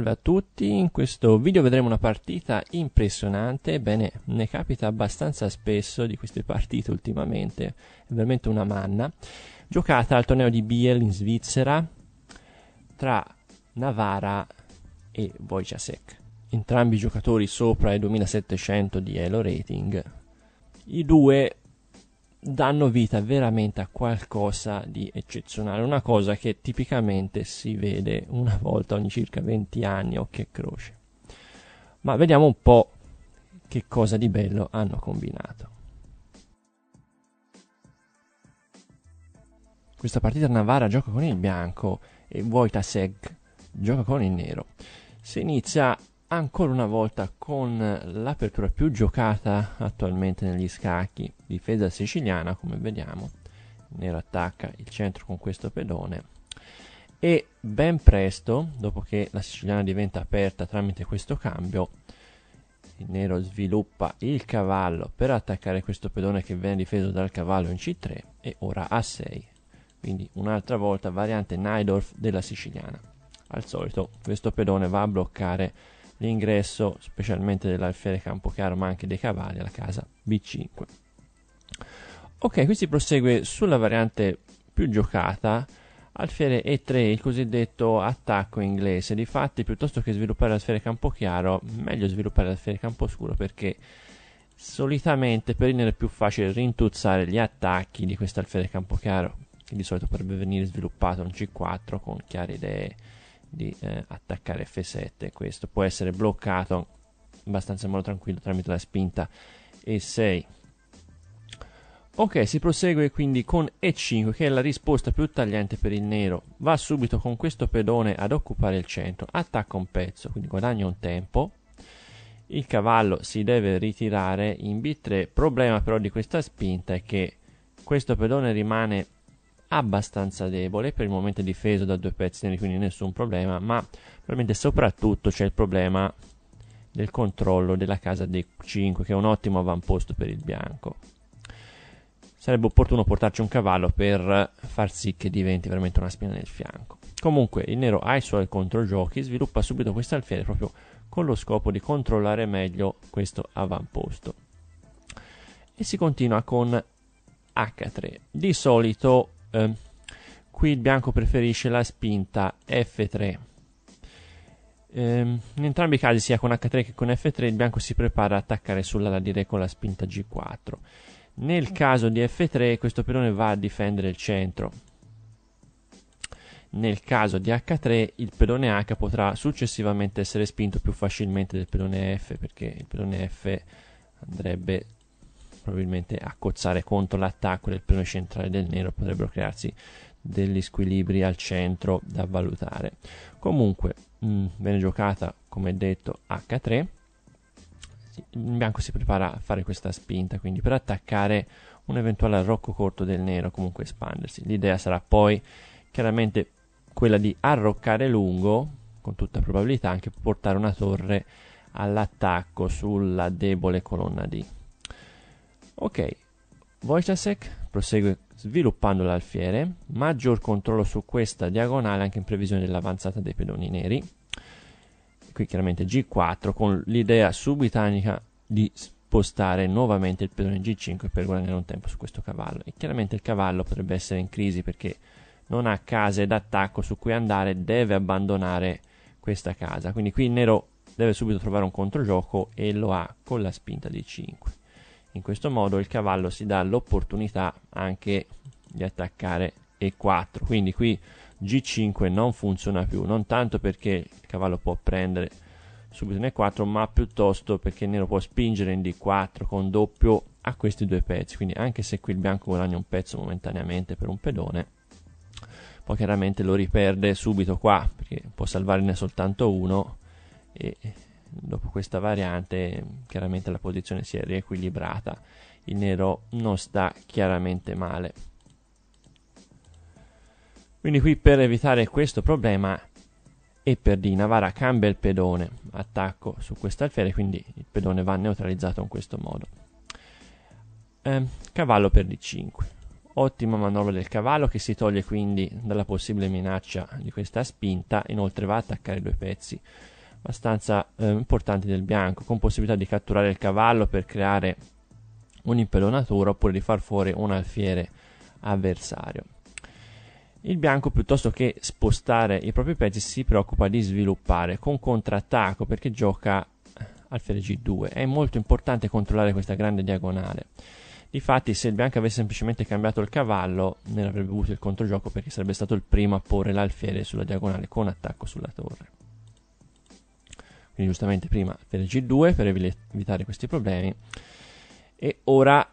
Salve a tutti, in questo video vedremo una partita impressionante, bene, ne capita abbastanza spesso di queste partite ultimamente, è veramente una manna, giocata al torneo di Biel in Svizzera tra Navara e Wojciech, entrambi giocatori sopra i 2700 di Elo Rating. I due danno vita veramente a qualcosa di eccezionale, una cosa che tipicamente si vede una volta ogni circa 20 anni occhio e croce. Ma vediamo un po' che cosa di bello hanno combinato. Questa partita Navara gioca con il bianco e Wojtasek gioca con il nero. Si inizia ancora una volta con l'apertura più giocata attualmente negli scacchi, difesa siciliana come vediamo, Nero attacca il centro con questo pedone e ben presto, dopo che la siciliana diventa aperta tramite questo cambio, il nero sviluppa il cavallo per attaccare questo pedone che viene difeso dal cavallo in C3 e ora A6. Quindi un'altra volta variante Nidorf della siciliana. Al solito questo pedone va a bloccare l'ingresso specialmente dell'Alfiere Campocaro ma anche dei cavalli alla casa B5. Ok, qui si prosegue sulla variante più giocata, alfiere E3, il cosiddetto attacco inglese. Difatti, piuttosto che sviluppare l'alfiere Campochiaro, meglio sviluppare l'alfiere Camposcuro perché solitamente per il è più facile rintuzzare gli attacchi di quest'alfiere Campochiaro, che di solito potrebbe venire sviluppato un C4 con chiare idee di eh, attaccare F7 questo può essere bloccato abbastanza in modo tranquillo tramite la spinta E6 ok si prosegue quindi con E5 che è la risposta più tagliente per il nero va subito con questo pedone ad occupare il centro attacca un pezzo quindi guadagna un tempo il cavallo si deve ritirare in B3 problema però di questa spinta è che questo pedone rimane abbastanza debole, per il momento è difeso da due pezzi neri, quindi nessun problema, ma probabilmente soprattutto c'è il problema del controllo della casa dei 5, che è un ottimo avamposto per il bianco. Sarebbe opportuno portarci un cavallo per far sì che diventi veramente una spina nel fianco. Comunque il nero ha i suoi controgiochi, sviluppa subito questa alfiere proprio con lo scopo di controllare meglio questo avamposto. E si continua con H3. Di solito Ehm, qui il bianco preferisce la spinta F3. Eh, in entrambi i casi, sia con H3 che con F3, il bianco si prepara ad attaccare sulla ladire con la spinta G4. Nel caso di F3, questo pedone va a difendere il centro. Nel caso di H3, il pedone H potrà successivamente essere spinto più facilmente del pedone F, perché il pedone F andrebbe probabilmente a cozzare contro l'attacco del primo centrale del nero potrebbero crearsi degli squilibri al centro da valutare. Comunque mh, mm, viene giocata, come detto, H3. Il bianco si prepara a fare questa spinta, quindi per attaccare un eventuale arrocco corto del nero, comunque espandersi. L'idea sarà poi chiaramente quella di arroccare lungo, con tutta probabilità anche portare una torre all'attacco sulla debole colonna D. Ok, Wojtasek prosegue sviluppando l'alfiere, maggior controllo su questa diagonale anche in previsione dell'avanzata dei pedoni neri. Qui chiaramente G4 con l'idea subitanica di spostare nuovamente il pedone G5 per guadagnare un tempo su questo cavallo. E chiaramente il cavallo potrebbe essere in crisi perché non ha case d'attacco su cui andare, deve abbandonare questa casa. Quindi qui il nero deve subito trovare un controgioco e lo ha con la spinta di 5. In questo modo il cavallo si dà l'opportunità anche di attaccare E4. Quindi qui G5 non funziona più, non tanto perché il cavallo può prendere subito in E4, ma piuttosto perché il nero può spingere in D4 con doppio a questi due pezzi. Quindi anche se qui il bianco guadagna un pezzo momentaneamente per un pedone, poi chiaramente lo riperde subito qua, perché può salvarne soltanto uno e dopo questa variante chiaramente la posizione si è riequilibrata il nero non sta chiaramente male quindi qui per evitare questo problema e per di Navara cambia il pedone attacco su questo alfiere quindi il pedone va neutralizzato in questo modo eh, cavallo per d5 ottima manovra del cavallo che si toglie quindi dalla possibile minaccia di questa spinta inoltre va a attaccare due pezzi abbastanza eh, importanti del bianco, con possibilità di catturare il cavallo per creare un'impelonatura oppure di far fuori un alfiere avversario. Il bianco piuttosto che spostare i propri pezzi si preoccupa di sviluppare con contrattacco perché gioca alfiere G2. È molto importante controllare questa grande diagonale. Difatti, se il bianco avesse semplicemente cambiato il cavallo, non avrebbe avuto il controgioco perché sarebbe stato il primo a porre l'alfiere sulla diagonale con attacco sulla torre quindi giustamente prima per G2 per evitare questi problemi e ora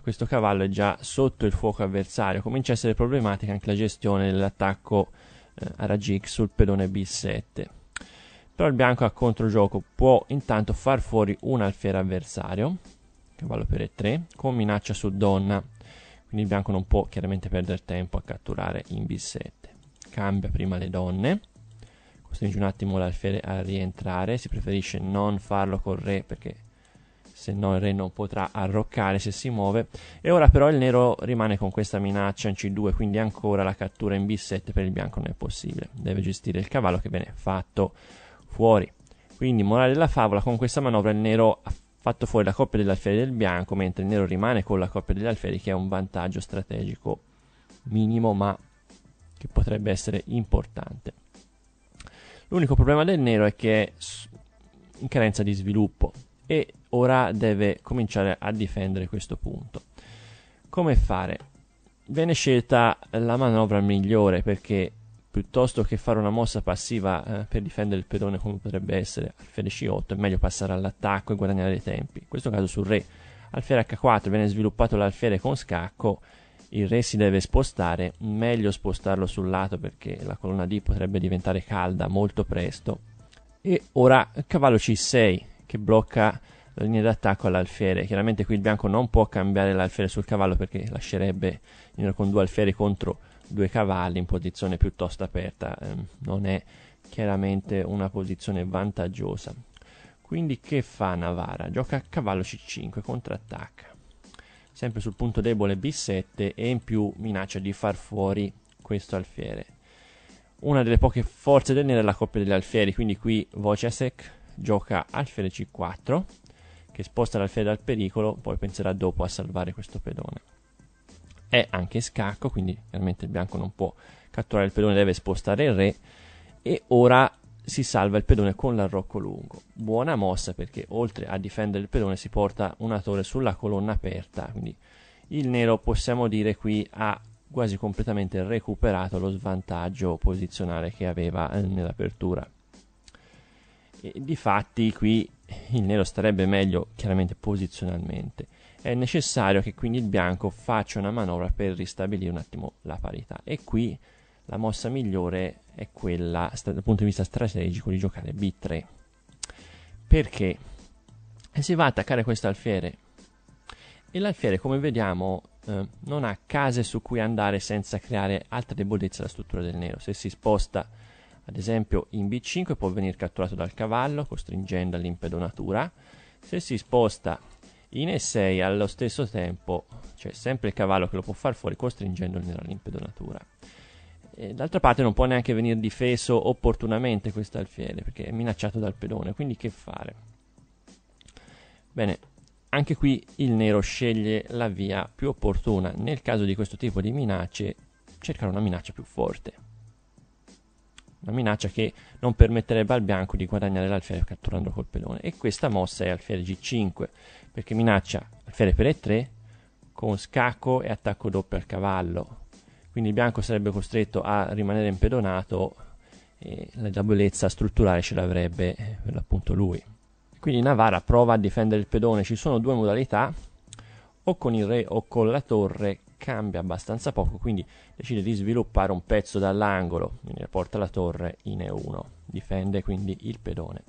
questo cavallo è già sotto il fuoco avversario comincia a essere problematica anche la gestione dell'attacco eh, a raggi X sul pedone B7 però il bianco a controgioco può intanto far fuori un alfiere avversario cavallo per E3 con minaccia su donna quindi il bianco non può chiaramente perdere tempo a catturare in B7 cambia prima le donne costringe un attimo l'alfiere a rientrare, si preferisce non farlo col re perché se no il re non potrà arroccare se si muove e ora però il nero rimane con questa minaccia in c2 quindi ancora la cattura in b7 per il bianco non è possibile deve gestire il cavallo che viene fatto fuori quindi morale della favola con questa manovra il nero ha fatto fuori la coppia degli alfieri del bianco mentre il nero rimane con la coppia degli alfieri che è un vantaggio strategico minimo ma che potrebbe essere importante L'unico problema del nero è che è in carenza di sviluppo e ora deve cominciare a difendere questo punto. Come fare? Viene scelta la manovra migliore perché piuttosto che fare una mossa passiva eh, per difendere il pedone come potrebbe essere alfiere c8 è meglio passare all'attacco e guadagnare dei tempi in questo caso sul re alfiere h4 viene sviluppato l'alfiere con scacco il re si deve spostare, meglio spostarlo sul lato perché la colonna D potrebbe diventare calda molto presto. E ora cavallo C6 che blocca la linea d'attacco all'alfiere. Chiaramente qui il bianco non può cambiare l'alfiere sul cavallo perché lascerebbe con due alfieri contro due cavalli in posizione piuttosto aperta. Ehm, non è chiaramente una posizione vantaggiosa. Quindi che fa Navara? Gioca a cavallo C5, contrattacca sempre sul punto debole B7 e in più minaccia di far fuori questo alfiere. Una delle poche forze del nero è la coppia degli alfieri, quindi qui Wojciech gioca alfiere C4 che sposta l'alfiere dal pericolo, poi penserà dopo a salvare questo pedone. È anche scacco, quindi chiaramente il bianco non può catturare il pedone, deve spostare il re e ora si salva il pedone con l'arrocco lungo. Buona mossa perché oltre a difendere il pedone si porta una torre sulla colonna aperta, quindi il nero possiamo dire qui ha quasi completamente recuperato lo svantaggio posizionale che aveva eh, nell'apertura. E, difatti qui il nero starebbe meglio chiaramente posizionalmente. È necessario che quindi il bianco faccia una manovra per ristabilire un attimo la parità e qui la mossa migliore è quella dal punto di vista strategico di giocare B3 perché si va a attaccare questo alfiere e l'alfiere come vediamo eh, non ha case su cui andare senza creare altre debolezze alla struttura del nero se si sposta ad esempio in B5 può venire catturato dal cavallo costringendo all'impedonatura se si sposta in E6 allo stesso tempo c'è sempre il cavallo che lo può far fuori costringendo il nero all'impedonatura d'altra parte non può neanche venire difeso opportunamente questo alfiere, perché è minacciato dal pedone, quindi che fare? Bene, anche qui il nero sceglie la via più opportuna. Nel caso di questo tipo di minacce, cercare una minaccia più forte. Una minaccia che non permetterebbe al bianco di guadagnare l'alfiere catturando col pedone. E questa mossa è alfiere G5, perché minaccia alfiere per E3 con scacco e attacco doppio al cavallo quindi Bianco sarebbe costretto a rimanere impedonato e la debolezza strutturale ce l'avrebbe eh, per l'appunto lui. Quindi Navarra prova a difendere il pedone, ci sono due modalità, o con il re o con la torre cambia abbastanza poco, quindi decide di sviluppare un pezzo dall'angolo, quindi porta la torre in E1, difende quindi il pedone.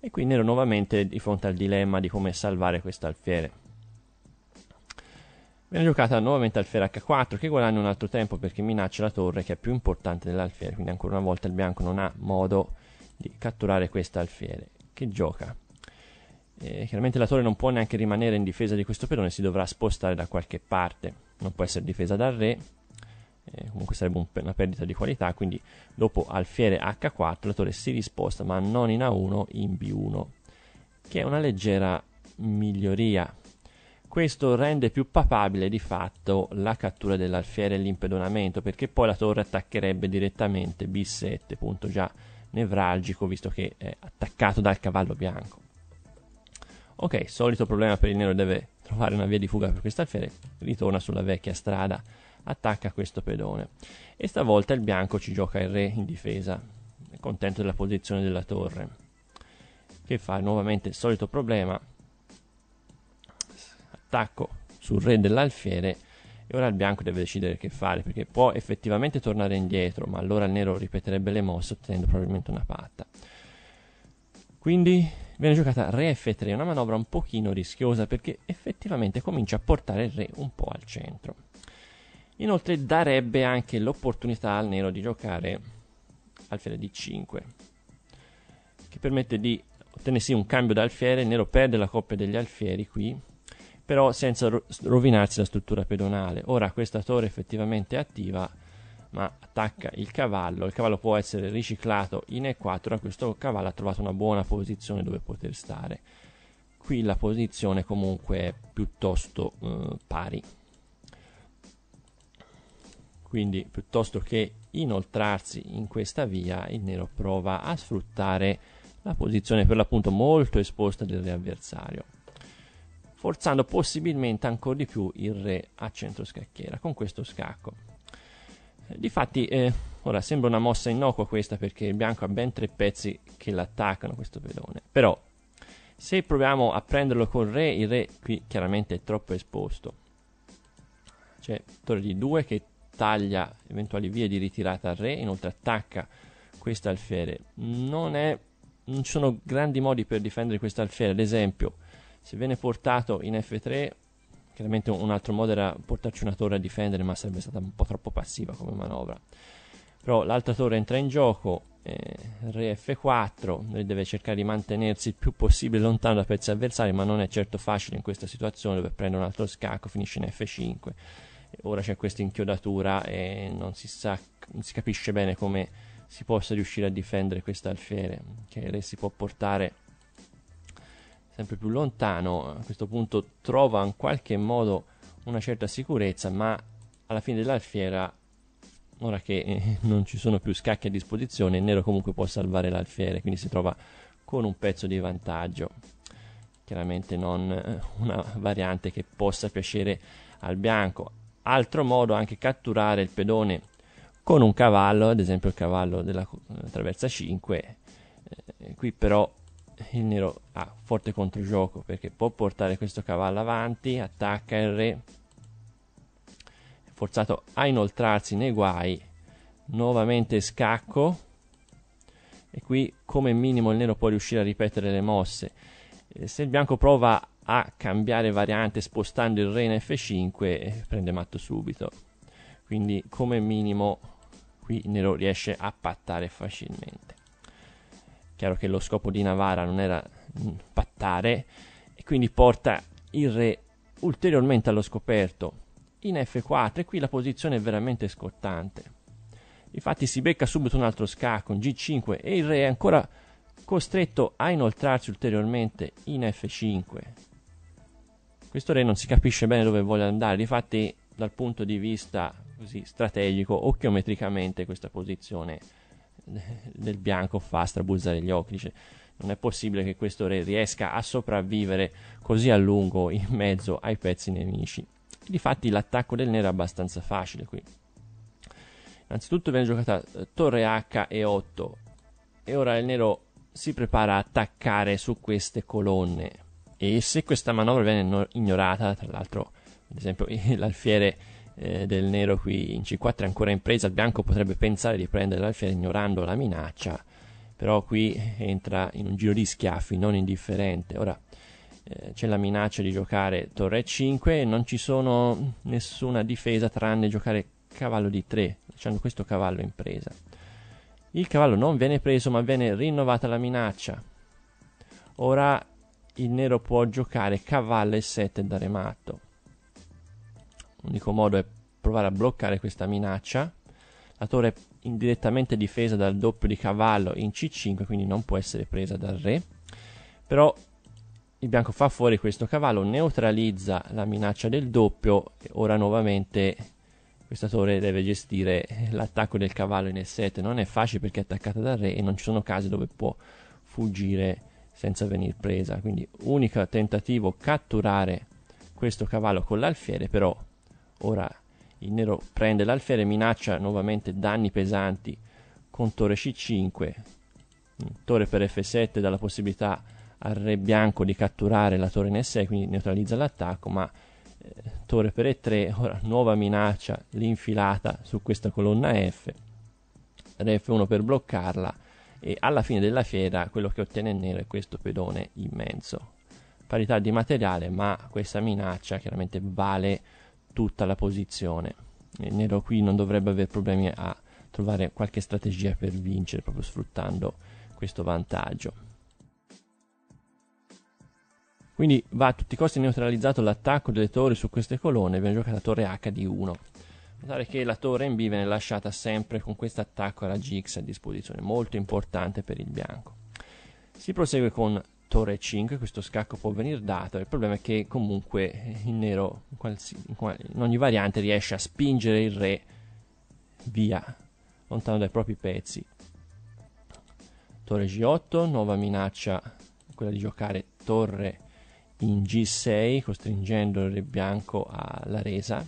E qui Nero nuovamente di fronte al dilemma di come salvare questo alfiere. Viene giocata nuovamente alfiere H4 che guadagna un altro tempo perché minaccia la torre che è più importante dell'alfiere, quindi ancora una volta il bianco non ha modo di catturare questa alfiere che gioca. E eh, chiaramente la torre non può neanche rimanere in difesa di questo pedone, si dovrà spostare da qualche parte, non può essere difesa dal re, eh, comunque sarebbe un, una perdita di qualità, quindi dopo alfiere H4 la torre si risposta ma non in A1, in B1, che è una leggera miglioria questo rende più papabile di fatto la cattura dell'alfiere e l'impedonamento perché poi la torre attaccherebbe direttamente B7 punto già nevralgico visto che è attaccato dal cavallo bianco ok solito problema per il nero deve trovare una via di fuga per questa alfiere ritorna sulla vecchia strada attacca questo pedone e stavolta il bianco ci gioca il re in difesa contento della posizione della torre che fa nuovamente il solito problema attacco sul re dell'alfiere e ora il bianco deve decidere che fare perché può effettivamente tornare indietro ma allora il nero ripeterebbe le mosse ottenendo probabilmente una patta quindi viene giocata re f3 una manovra un pochino rischiosa perché effettivamente comincia a portare il re un po' al centro inoltre darebbe anche l'opportunità al nero di giocare alfiere d5 che permette di ottenersi un cambio d'alfiere il nero perde la coppia degli alfieri qui però senza ro- rovinarsi la struttura pedonale. Ora questa torre effettivamente è attiva, ma attacca il cavallo, il cavallo può essere riciclato in E4, a questo cavallo ha trovato una buona posizione dove poter stare. Qui la posizione comunque è piuttosto eh, pari. Quindi piuttosto che inoltrarsi in questa via, il nero prova a sfruttare la posizione per l'appunto molto esposta del avversario forzando possibilmente ancora di più il re a centro scacchiera con questo scacco. Eh, difatti, eh, ora sembra una mossa innocua questa perché il bianco ha ben tre pezzi che l'attaccano questo pedone, però se proviamo a prenderlo col re, il re qui chiaramente è troppo esposto. C'è torre di 2 che taglia eventuali vie di ritirata al re, inoltre attacca questo alfiere. Non, è, non ci sono grandi modi per difendere questo alfiere, ad esempio se viene portato in F3 chiaramente un altro modo era portarci una torre a difendere ma sarebbe stata un po' troppo passiva come manovra però l'altra torre entra in gioco eh, re F4 lui deve cercare di mantenersi il più possibile lontano da pezzi avversari ma non è certo facile in questa situazione dove prende un altro scacco finisce in F5 ora c'è questa inchiodatura e non si, sa, non si capisce bene come si possa riuscire a difendere questo alfiere che re si può portare sempre più lontano, a questo punto trova in qualche modo una certa sicurezza, ma alla fine della fiera, ora che eh, non ci sono più scacchi a disposizione, Nero comunque può salvare l'alfiere, quindi si trova con un pezzo di vantaggio. Chiaramente non eh, una variante che possa piacere al bianco. Altro modo anche catturare il pedone con un cavallo, ad esempio il cavallo della eh, traversa 5. Eh, qui però il nero ha forte controgioco perché può portare questo cavallo avanti, attacca il re, è forzato a inoltrarsi nei guai, nuovamente scacco e qui come minimo il nero può riuscire a ripetere le mosse. Eh, se il bianco prova a cambiare variante spostando il re in f5 eh, prende matto subito, quindi come minimo qui il nero riesce a pattare facilmente. Chiaro che lo scopo di Navara non era pattare e quindi porta il re ulteriormente allo scoperto in F4 e qui la posizione è veramente scottante. Infatti si becca subito un altro scacco, un G5 e il re è ancora costretto a inoltrarsi ulteriormente in F5. Questo re non si capisce bene dove vuole andare, infatti dal punto di vista così strategico, occhiometricamente questa posizione è del bianco fa strabuzzare gli occhi. Dice, non è possibile che questo re riesca a sopravvivere così a lungo in mezzo ai pezzi nemici. difatti l'attacco del nero è abbastanza facile qui. Innanzitutto viene giocata eh, torre H e 8 e ora il nero si prepara a attaccare su queste colonne e se questa manovra viene ignorata, tra l'altro ad esempio l'alfiere eh, del nero qui in C4 è ancora in presa, il bianco potrebbe pensare di prendere l'alfiere ignorando la minaccia, però qui entra in un giro di schiaffi non indifferente. Ora eh, c'è la minaccia di giocare torre 5 e non ci sono nessuna difesa tranne giocare cavallo di 3, lasciando questo cavallo in presa. Il cavallo non viene preso ma viene rinnovata la minaccia. Ora il nero può giocare cavallo e 7 e dare matto. L'unico modo è provare a bloccare questa minaccia. La torre è indirettamente difesa dal doppio di cavallo in C5, quindi non può essere presa dal re. Però il bianco fa fuori questo cavallo, neutralizza la minaccia del doppio e ora nuovamente questa torre deve gestire l'attacco del cavallo in E7. Non è facile perché è attaccata dal re e non ci sono casi dove può fuggire senza venire presa. Quindi unico tentativo catturare questo cavallo con l'alfiere, però Ora il nero prende l'alfiere e minaccia nuovamente danni pesanti con torre c5, mm, torre per f7 dà la possibilità al re bianco di catturare la torre in e6, quindi neutralizza l'attacco, ma eh, torre per e3, ora nuova minaccia, l'infilata su questa colonna f, re f1 per bloccarla e alla fine della fiera quello che ottiene il nero è questo pedone immenso. Parità di materiale, ma questa minaccia chiaramente vale tutta la posizione. Il Nero qui non dovrebbe avere problemi a trovare qualche strategia per vincere proprio sfruttando questo vantaggio. Quindi va a tutti i costi neutralizzato l'attacco delle torri su queste colonne viene giocata torre H di 1. Notare che la torre in B viene lasciata sempre con questo attacco alla GX a disposizione, molto importante per il bianco. Si prosegue con torre 5 questo scacco può venire dato il problema è che comunque eh, il nero in, ogni variante riesce a spingere il re via lontano dai propri pezzi torre g8 nuova minaccia quella di giocare torre in g6 costringendo il re bianco alla resa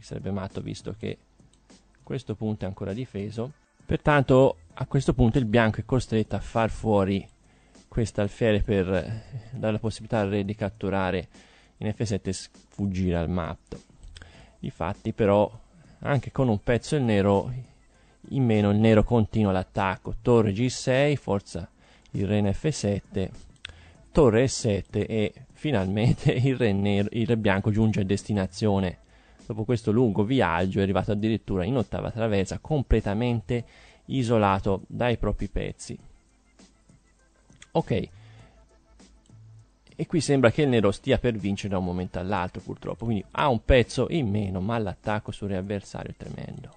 sarebbe matto visto che questo punto è ancora difeso pertanto a questo punto il bianco è costretto a far fuori questa alfiere per eh, dare la possibilità al re di catturare in F7 e sfuggire al matto. Difatti però anche con un pezzo il nero in meno il nero continua l'attacco, torre G6, forza il re in F7, torre E7 e finalmente il re, nero, il re bianco giunge a destinazione. Dopo questo lungo viaggio è arrivato addirittura in ottava traversa completamente isolato dai propri pezzi. Ok. E qui sembra che il nero stia per vincere da un momento all'altro, purtroppo. Quindi ha un pezzo in meno, ma l'attacco sul re avversario è tremendo.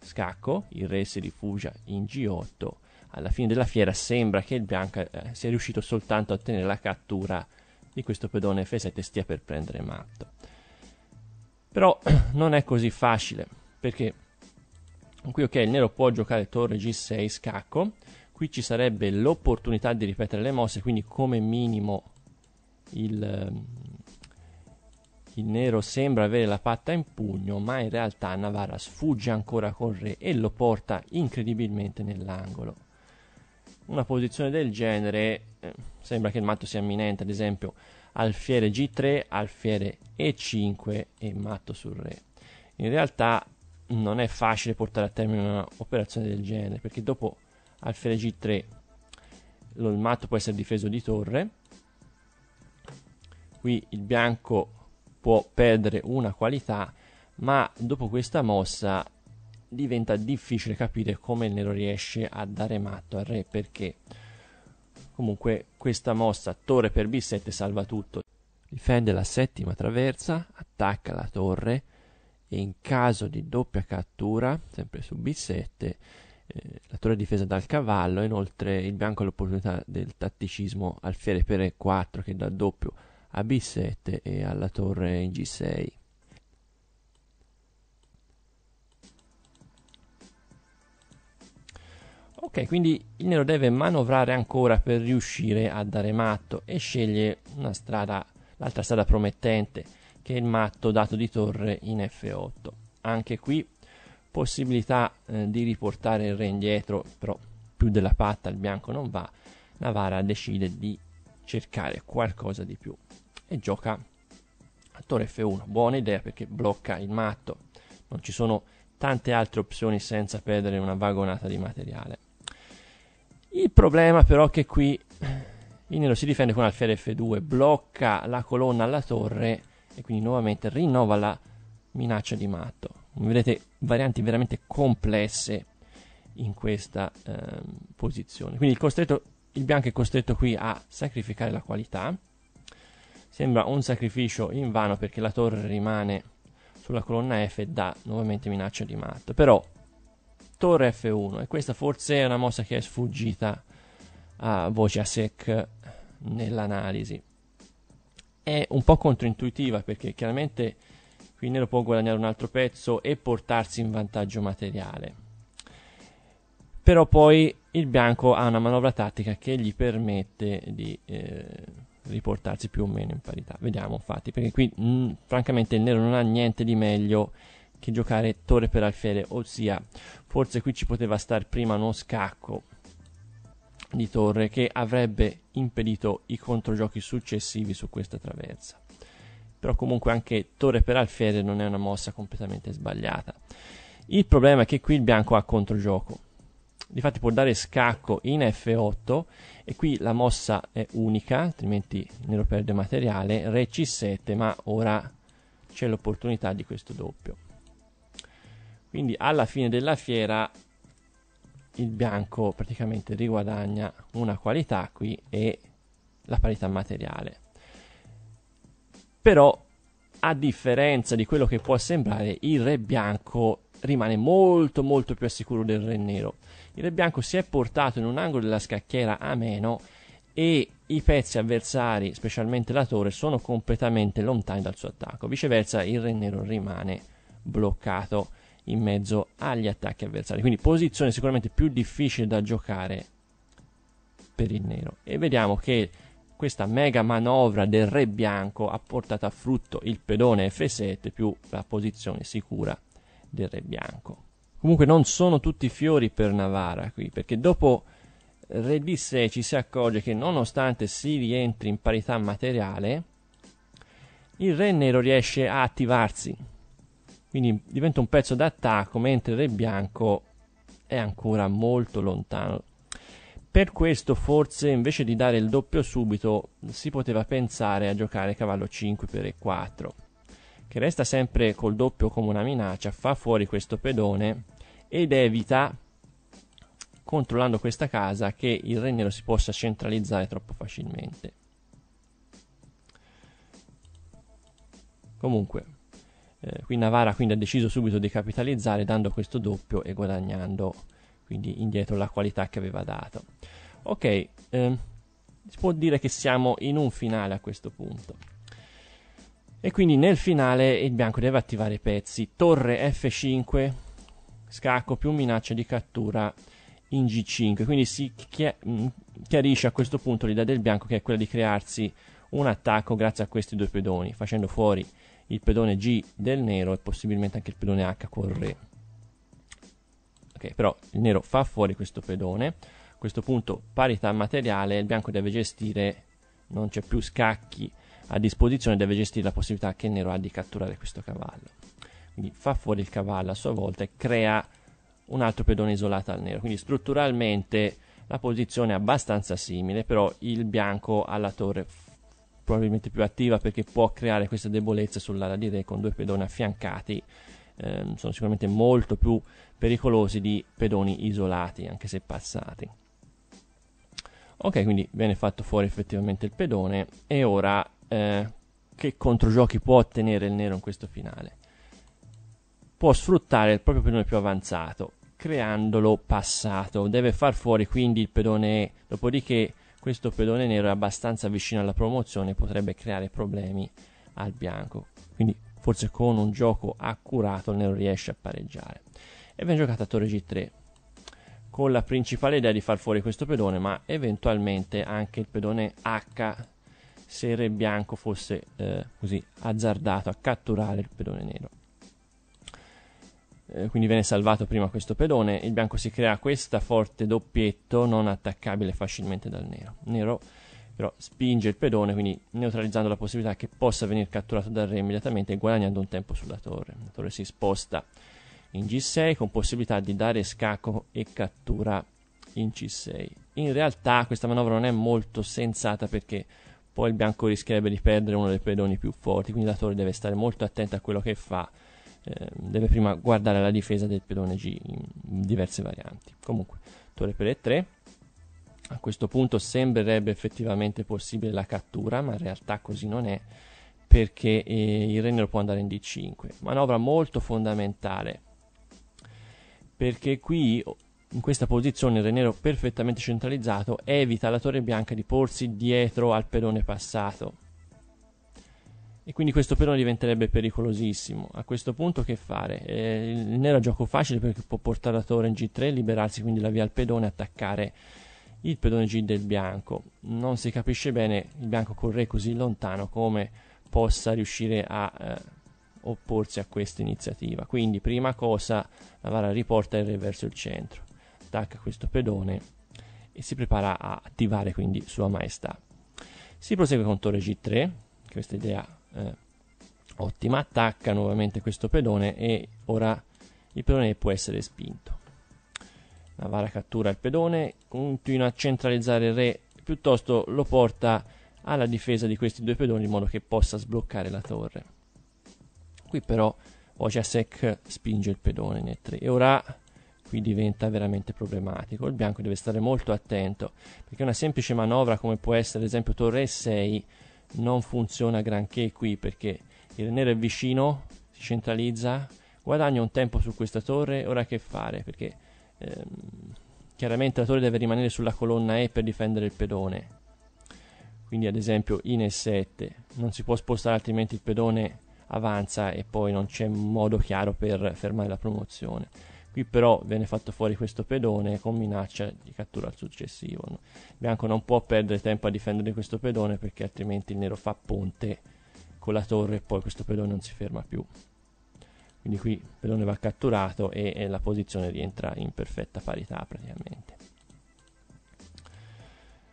Scacco, il re si rifugia in G8. Alla fine della fiera sembra che il bianco eh, sia riuscito soltanto a ottenere la cattura di questo pedone F7 e stia per prendere matto. Però non è così facile, perché qui ok, il nero può giocare torre G6 scacco, qui ci sarebbe l'opportunità di ripetere le mosse quindi come minimo il, ehm, il nero sembra avere la patta in pugno ma in realtà Navarra sfugge ancora col re e lo porta incredibilmente nell'angolo una posizione del genere eh, sembra che il matto sia imminente ad esempio alfiere g3 alfiere e5 e matto sul re in realtà non è facile portare a termine un'operazione del genere perché dopo alfiere g3 il matto può essere difeso di torre qui il bianco può perdere una qualità ma dopo questa mossa diventa difficile capire come il nero riesce a dare matto al re perché comunque questa mossa torre per b7 salva tutto difende la settima traversa attacca la torre e in caso di doppia cattura sempre su b7 eh, la torre difesa dal cavallo e inoltre il bianco ha l'opportunità del tatticismo al fiere per E4 che dà doppio a B7 e alla torre in G6. Ok, quindi il nero deve manovrare ancora per riuscire a dare matto e sceglie una strada, l'altra strada promettente che è il matto dato di torre in F8. Anche qui possibilità eh, di riportare il re indietro, però più della patta il bianco non va, Navara decide di cercare qualcosa di più e gioca a torre F1, buona idea perché blocca il matto, non ci sono tante altre opzioni senza perdere una vagonata di materiale. Il problema però è che qui eh, il nero si difende con alfiere F2, blocca la colonna alla torre e quindi nuovamente rinnova la minaccia di matto. Come vedete varianti veramente complesse in questa eh, posizione. Quindi il, il, bianco è costretto qui a sacrificare la qualità. Sembra un sacrificio in vano perché la torre rimane sulla colonna F e dà nuovamente minaccia di matto. Però torre F1 e questa forse è una mossa che è sfuggita a voce a sec nell'analisi. È un po' controintuitiva perché chiaramente quindi lo può guadagnare un altro pezzo e portarsi in vantaggio materiale. Però poi il bianco ha una manovra tattica che gli permette di eh, riportarsi più o meno in parità. Vediamo infatti, perché qui mh, mm, francamente il nero non ha niente di meglio che giocare torre per alfiere, ossia forse qui ci poteva stare prima uno scacco di torre che avrebbe impedito i controgiochi successivi su questa traversa però comunque anche torre per alfiere non è una mossa completamente sbagliata. Il problema è che qui il bianco ha controgioco. Difatti può dare scacco in F8 e qui la mossa è unica, altrimenti nero perde materiale, re C7, ma ora c'è l'opportunità di questo doppio. Quindi alla fine della fiera il bianco praticamente riguadagna una qualità qui e la parità materiale però a differenza di quello che può sembrare il re bianco rimane molto molto più al sicuro del re nero il re bianco si è portato in un angolo della scacchiera a meno e i pezzi avversari, specialmente la torre, sono completamente lontani dal suo attacco. Viceversa, il re nero rimane bloccato in mezzo agli attacchi avversari. Quindi posizione sicuramente più difficile da giocare per il nero. E vediamo che questa mega manovra del re bianco ha portato a frutto il pedone F7 più la posizione sicura del re bianco. Comunque non sono tutti fiori per Navara qui, perché dopo re d 6 ci si accorge che nonostante si rientri in parità materiale, il re nero riesce a attivarsi, quindi diventa un pezzo d'attacco, mentre il re bianco è ancora molto lontano per questo forse invece di dare il doppio subito si poteva pensare a giocare cavallo 5 per e4, che resta sempre col doppio come una minaccia, fa fuori questo pedone ed evita, controllando questa casa, che il re nero si possa centralizzare troppo facilmente. Comunque, eh, qui Navara quindi ha deciso subito di capitalizzare dando questo doppio e guadagnando quindi indietro la qualità che aveva dato. Ok, eh, si può dire che siamo in un finale a questo punto. E quindi nel finale il bianco deve attivare i pezzi. Torre F5, scacco più minaccia di cattura in G5. Quindi si mm, chiarisce a questo punto l'idea del bianco che è quella di crearsi un attacco grazie a questi due pedoni, facendo fuori il pedone G del nero e possibilmente anche il pedone H col re. Ok, però il nero fa fuori questo pedone. A questo punto parità materiale, il bianco deve gestire, non c'è più scacchi a disposizione, deve gestire la possibilità che il nero ha di catturare questo cavallo. Quindi fa fuori il cavallo a sua volta e crea un altro pedone isolato al nero. Quindi strutturalmente la posizione è abbastanza simile, però il bianco ha la torre probabilmente più attiva perché può creare questa debolezza sull'ala di re con due pedoni affiancati. Eh, sono sicuramente molto più pericolosi di pedoni isolati, anche se passati. Ok, quindi viene fatto fuori effettivamente il pedone e ora eh, che controgiochi può ottenere il nero in questo finale? Può sfruttare il proprio pedone più avanzato, creandolo passato. Deve far fuori quindi il pedone E, dopodiché questo pedone nero è abbastanza vicino alla promozione, potrebbe creare problemi al bianco. Quindi forse con un gioco accurato il nero riesce a pareggiare e viene giocata a torre g3 con la principale idea di far fuori questo pedone ma eventualmente anche il pedone h se il re bianco fosse eh, così azzardato a catturare il pedone nero eh, quindi viene salvato prima questo pedone il bianco si crea questo forte doppietto non attaccabile facilmente dal nero nero però spinge il pedone, quindi neutralizzando la possibilità che possa venire catturato dal re immediatamente e guadagnando un tempo sulla torre. La torre si sposta in G6 con possibilità di dare scacco e cattura in C6. In realtà questa manovra non è molto sensata perché poi il bianco rischierebbe di perdere uno dei pedoni più forti, quindi la torre deve stare molto attenta a quello che fa, eh, deve prima guardare la difesa del pedone G in diverse varianti. Comunque, torre per E3. A questo punto sembrerebbe effettivamente possibile la cattura, ma in realtà così non è perché eh, il re può andare in D5. Manovra molto fondamentale perché qui in questa posizione il Reniero perfettamente centralizzato evita la Torre Bianca di porsi dietro al pedone passato e quindi questo pedone diventerebbe pericolosissimo a questo punto che fare? Eh, il Nero ha gioco facile perché può portare la Torre in G3 liberarsi quindi la via al pedone e attaccare il pedone G del bianco non si capisce bene il bianco con Re così lontano come possa riuscire a eh, opporsi a questa iniziativa. Quindi, prima cosa, la Vara riporta il re verso il centro, attacca questo pedone e si prepara a attivare quindi Sua Maestà. Si prosegue con Torre G3, questa idea eh, ottima, attacca nuovamente questo pedone e ora il pedone può essere spinto. La Vara cattura il pedone, continua a centralizzare il re, piuttosto lo porta alla difesa di questi due pedoni in modo che possa sbloccare la torre qui però Ojasek spinge il pedone in E3 e ora qui diventa veramente problematico. Il bianco deve stare molto attento perché una semplice manovra come può essere ad esempio torre E6 non funziona granché qui perché il nero è vicino, si centralizza, guadagna un tempo su questa torre, ora che fare? Perché ehm, chiaramente la torre deve rimanere sulla colonna E per difendere il pedone. Quindi ad esempio in E7 non si può spostare altrimenti il pedone avanza e poi non c'è modo chiaro per fermare la promozione. Qui però viene fatto fuori questo pedone con minaccia di cattura al successivo. No? bianco non può perdere tempo a difendere questo pedone perché altrimenti il nero fa ponte con la torre e poi questo pedone non si ferma più. Quindi qui il pedone va catturato e, e la posizione rientra in perfetta parità praticamente.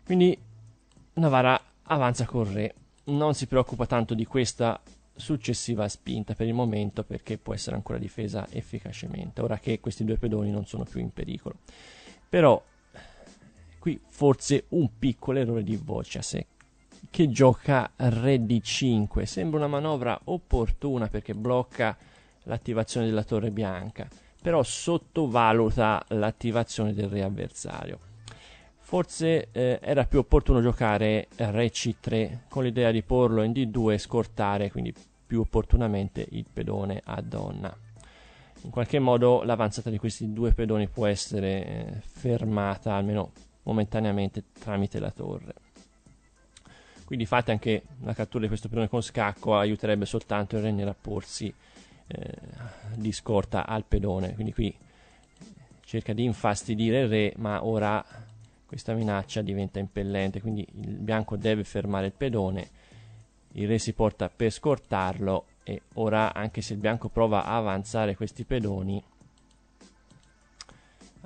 Quindi Navara avanza con re. Non si preoccupa tanto di questa successiva spinta per il momento perché può essere ancora difesa efficacemente, ora che questi due pedoni non sono più in pericolo. Però qui forse un piccolo errore di Vociasek che gioca re d5, sembra una manovra opportuna perché blocca l'attivazione della torre bianca, però sottovaluta l'attivazione del re avversario. Forse eh, era più opportuno giocare re c3 con l'idea di porlo in d2 e scortare, quindi più opportunamente il pedone a donna. In qualche modo l'avanzata di questi due pedoni può essere eh, fermata almeno momentaneamente tramite la torre. Quindi fate anche la cattura di questo pedone con scacco aiuterebbe soltanto il re nel porsi eh, di scorta al pedone. Quindi qui eh, cerca di infastidire il re, ma ora questa minaccia diventa impellente, quindi il bianco deve fermare il pedone il re si porta per scortarlo e ora anche se il bianco prova a avanzare questi pedoni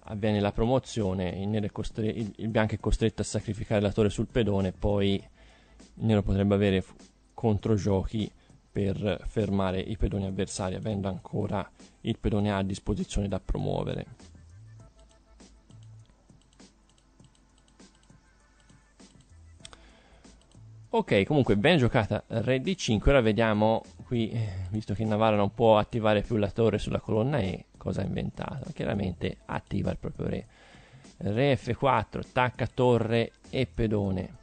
avviene la promozione il, costre- il, il bianco è costretto a sacrificare la torre sul pedone poi il nero potrebbe avere f- controgiochi per fermare i pedoni avversari avendo ancora il pedone a disposizione da promuovere Ok, comunque ben giocata re d5, ora vediamo qui, eh, visto che Navarro non può attivare più la torre sulla colonna E, cosa ha inventato? Chiaramente attiva il proprio re. Re f4, attacca torre e pedone.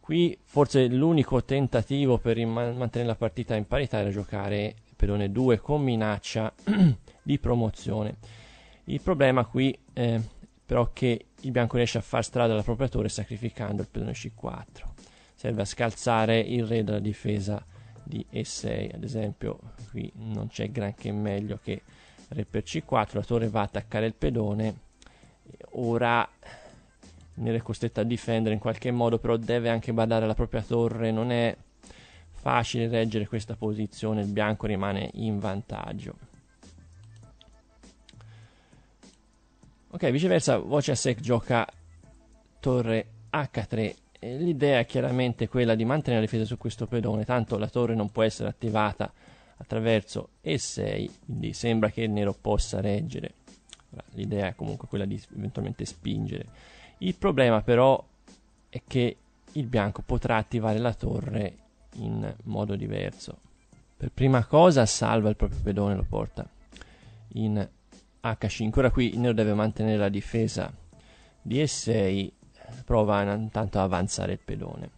Qui forse l'unico tentativo per mantenere la partita in parità era giocare pedone 2 con minaccia di promozione. Il problema qui eh, però è che il bianco riesce a far strada alla propria torre sacrificando il pedone c4 serve a scalzare il re della difesa di E6 ad esempio qui non c'è granché meglio che re per C4 la torre va a attaccare il pedone ora Nere è costretta a difendere in qualche modo però deve anche badare alla propria torre non è facile reggere questa posizione il bianco rimane in vantaggio ok viceversa voce a sec gioca torre H3 l'idea è chiaramente quella di mantenere la difesa su questo pedone, tanto la torre non può essere attivata attraverso E6, quindi sembra che il nero possa reggere. L'idea è comunque quella di eventualmente spingere. Il problema però è che il bianco potrà attivare la torre in modo diverso. Per prima cosa salva il proprio pedone, lo porta in H5. Ora qui il nero deve mantenere la difesa di E6 prova intanto ad avanzare il pedone.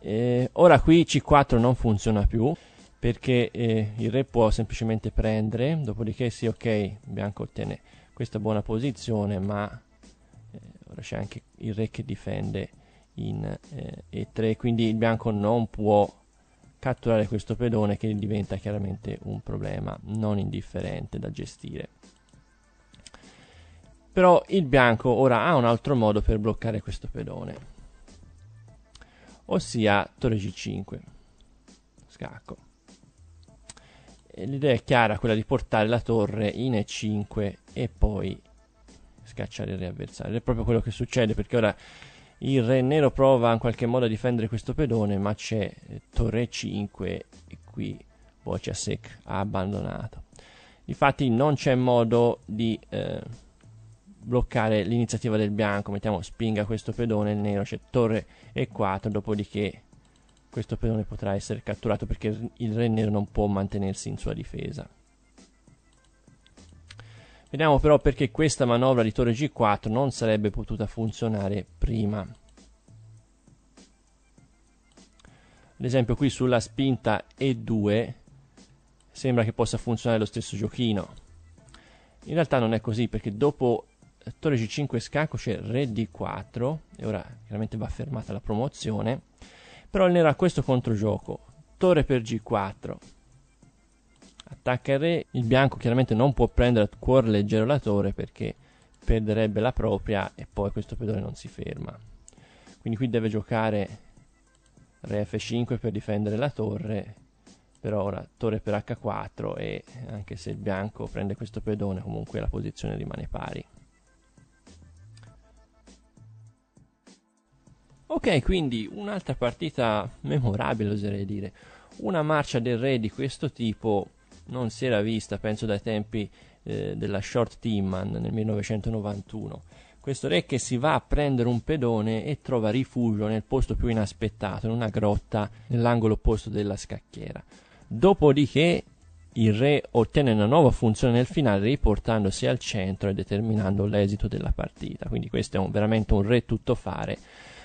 Eh, ora qui C4 non funziona più perché eh, il re può semplicemente prendere, dopodiché sì ok, bianco ottiene questa buona posizione, ma eh, ora c'è anche il re che difende in E3, eh, quindi il bianco non può catturare questo pedone che diventa chiaramente un problema non indifferente da gestire. Però il bianco ora ha un altro modo per bloccare questo pedone, ossia torre g5, scacco. l'idea è chiara, quella di portare la torre in e5 e poi scacciare il re avversario. è proprio quello che succede perché ora il re nero prova in qualche modo a difendere questo pedone, ma c'è torre 5 e qui Bocciasek ha abbandonato. infatti non c'è modo di eh, bloccare l'iniziativa del bianco. Mettiamo spinga questo pedone, il nero c'è torre e4, dopodiché questo pedone potrà essere catturato perché il re nero non può mantenersi in sua difesa. Vediamo però perché questa manovra di torre G4 non sarebbe potuta funzionare prima. Ad esempio qui sulla spinta E2 sembra che possa funzionare lo stesso giochino. In realtà non è così perché dopo Torre G5 scacco c'è Re D4 e ora chiaramente va fermata la promozione però il nero ha questo controgioco Torre per G4 attacca il Re il bianco chiaramente non può prendere a cuore leggero la torre perché perderebbe la propria e poi questo pedone non si ferma quindi qui deve giocare Re F5 per difendere la torre però ora torre per H4 e anche se il bianco prende questo pedone comunque la posizione rimane pari Ok, quindi un'altra partita memorabile oserei dire. Una marcia del re di questo tipo non si era vista, penso dai tempi eh, della Short Timman nel 1991. Questo re che si va a prendere un pedone e trova rifugio nel posto più inaspettato, in una grotta nell'angolo opposto della scacchiera. Dopodiché il re ottiene una nuova funzione nel finale riportandosi al centro e determinando l'esito della partita. Quindi questo è un, veramente un re tuttofare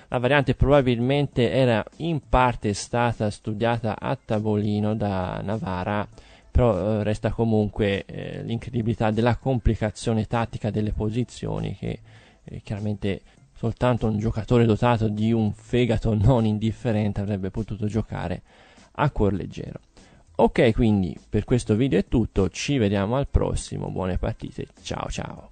la variante probabilmente era in parte stata studiata a tavolino da Navara, però eh, resta comunque eh, l'incredibilità della complicazione tattica delle posizioni che eh, chiaramente soltanto un giocatore dotato di un fegato non indifferente avrebbe potuto giocare a cuor leggero. Ok, quindi per questo video è tutto, ci vediamo al prossimo, buone partite, ciao ciao.